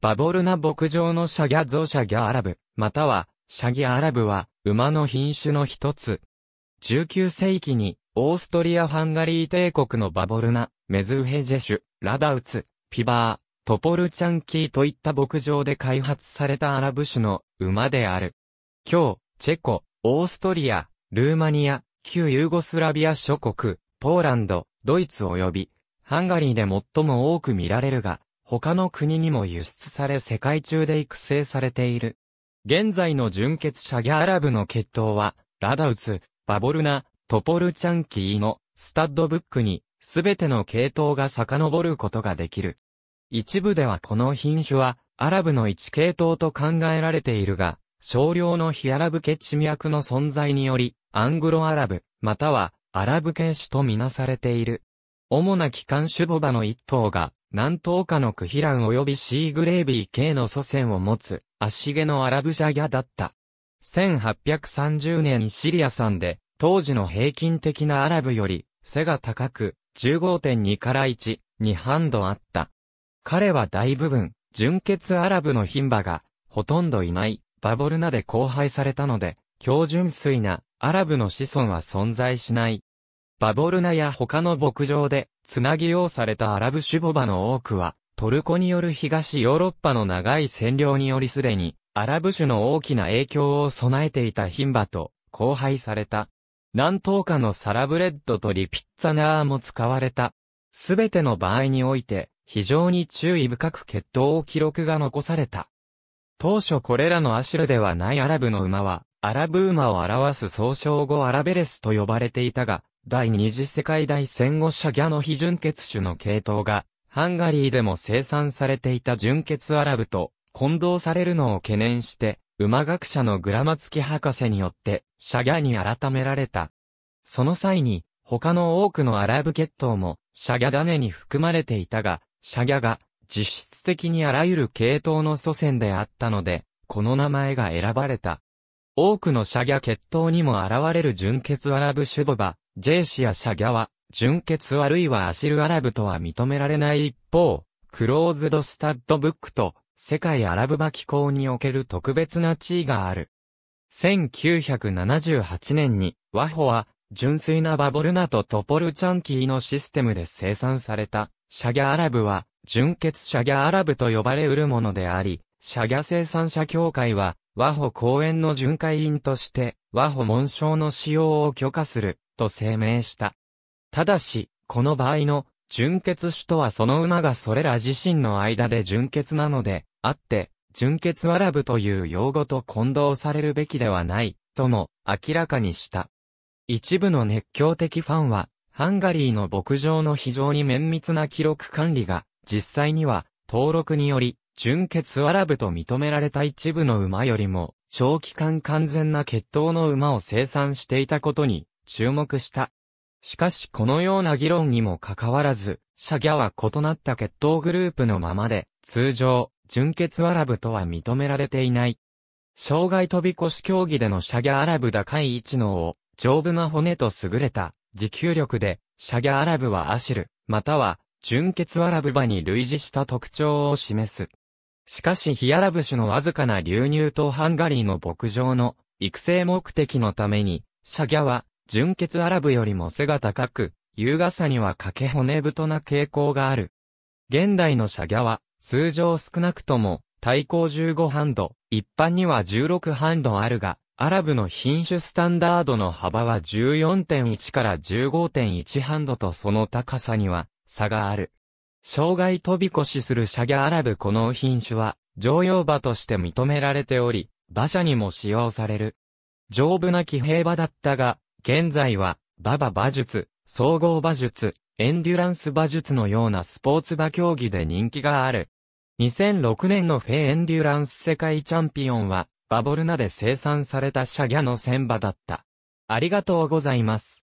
バボルナ牧場のシャギャゾシャギャアラブ、または、シャギアラブは、馬の品種の一つ。19世紀に、オーストリア・ハンガリー帝国のバボルナ、メズウヘジェシュ、ラダウツ、ピバー、トポルチャンキーといった牧場で開発されたアラブ種の馬である。今日、チェコ、オーストリア、ルーマニア、旧ユーゴスラビア諸国、ポーランド、ドイツ及び、ハンガリーで最も多く見られるが、他の国にも輸出され世界中で育成されている。現在の純血者ギャアラブの血統は、ラダウツ、バボルナ、トポルチャンキーのスタッドブックに、すべての系統が遡ることができる。一部ではこの品種は、アラブの一系統と考えられているが、少量のヒアラブ系地脈の存在により、アングロアラブ、またはアラブ系種とみなされている。主な機関種ボバの一頭が、南東下のクヒラン及びシーグレービー系の祖先を持つ、足毛のアラブジャギャだった。1830年にシリア産で、当時の平均的なアラブより、背が高く、15.2から1、に半度あった。彼は大部分、純血アラブの牝馬が、ほとんどいない、バボルナで交配されたので、強純粋な、アラブの子孫は存在しない。バボルナや他の牧場で、つなぎうされたアラブシュボバの多くは、トルコによる東ヨーロッパの長い占領によりすでに、アラブ種の大きな影響を備えていた牝馬と、交配された。何等かのサラブレッドとリピッツァナーも使われた。すべての場合において、非常に注意深く血統記録が残された。当初これらのアシュルではないアラブの馬は、アラブ馬を表す総称語アラベレスと呼ばれていたが、第二次世界大戦後シャギャの非純血種の系統が、ハンガリーでも生産されていた純血アラブと混同されるのを懸念して、馬学者のグラマツキ博士によって、シャギャに改められた。その際に、他の多くのアラブ血統も、シャギャ種に含まれていたが、シャギャが、実質的にあらゆる系統の祖先であったので、この名前が選ばれた。多くのシャギャ血統にも現れる純血アラブシュボバ、ジェイシアシャギャは、純血あるいはアシルアラブとは認められない一方、クローズドスタッドブックと、世界アラブ巻機構における特別な地位がある。1978年に、ワホは、純粋なバボルナとトポルチャンキーのシステムで生産された、シャギャアラブは、純血シャギャアラブと呼ばれうるものであり、シャギャ生産者協会は、ワホ公園の巡回員として、ワホ紋章の使用を許可すると声明した。ただし、この場合の、純血種とはその馬がそれら自身の間で純血なので、あって、純血アラブという用語と混同されるべきではない、とも明らかにした。一部の熱狂的ファンは、ハンガリーの牧場の非常に綿密な記録管理が、実際には、登録により、純血アラブと認められた一部の馬よりも、長期間完全な血統の馬を生産していたことに注目した。しかしこのような議論にもかかわらず、シャギャは異なった血統グループのままで、通常、純血アラブとは認められていない。障害飛び越し競技でのシャギャアラブ高い位置のを、丈夫な骨と優れた、持久力で、シャギャアラブはアシル、または、純血アラブ馬に類似した特徴を示す。しかしヒアラブ種のわずかな流入とハンガリーの牧場の育成目的のために、シャギャは純血アラブよりも背が高く、優雅さには欠け骨太な傾向がある。現代のシャギャは、通常少なくとも、対抗15ハンド、一般には16ハンドあるが、アラブの品種スタンダードの幅は14.1から15.1ハンドとその高さには差がある。障害飛び越しするシャギャアラブこの品種は常用馬として認められており、馬車にも使用される。丈夫な騎兵馬だったが、現在は、馬場馬術、総合馬術、エンデュランス馬術のようなスポーツ馬競技で人気がある。2006年のフェエンデュランス世界チャンピオンは、バボルナで生産されたシャギャの戦馬だった。ありがとうございます。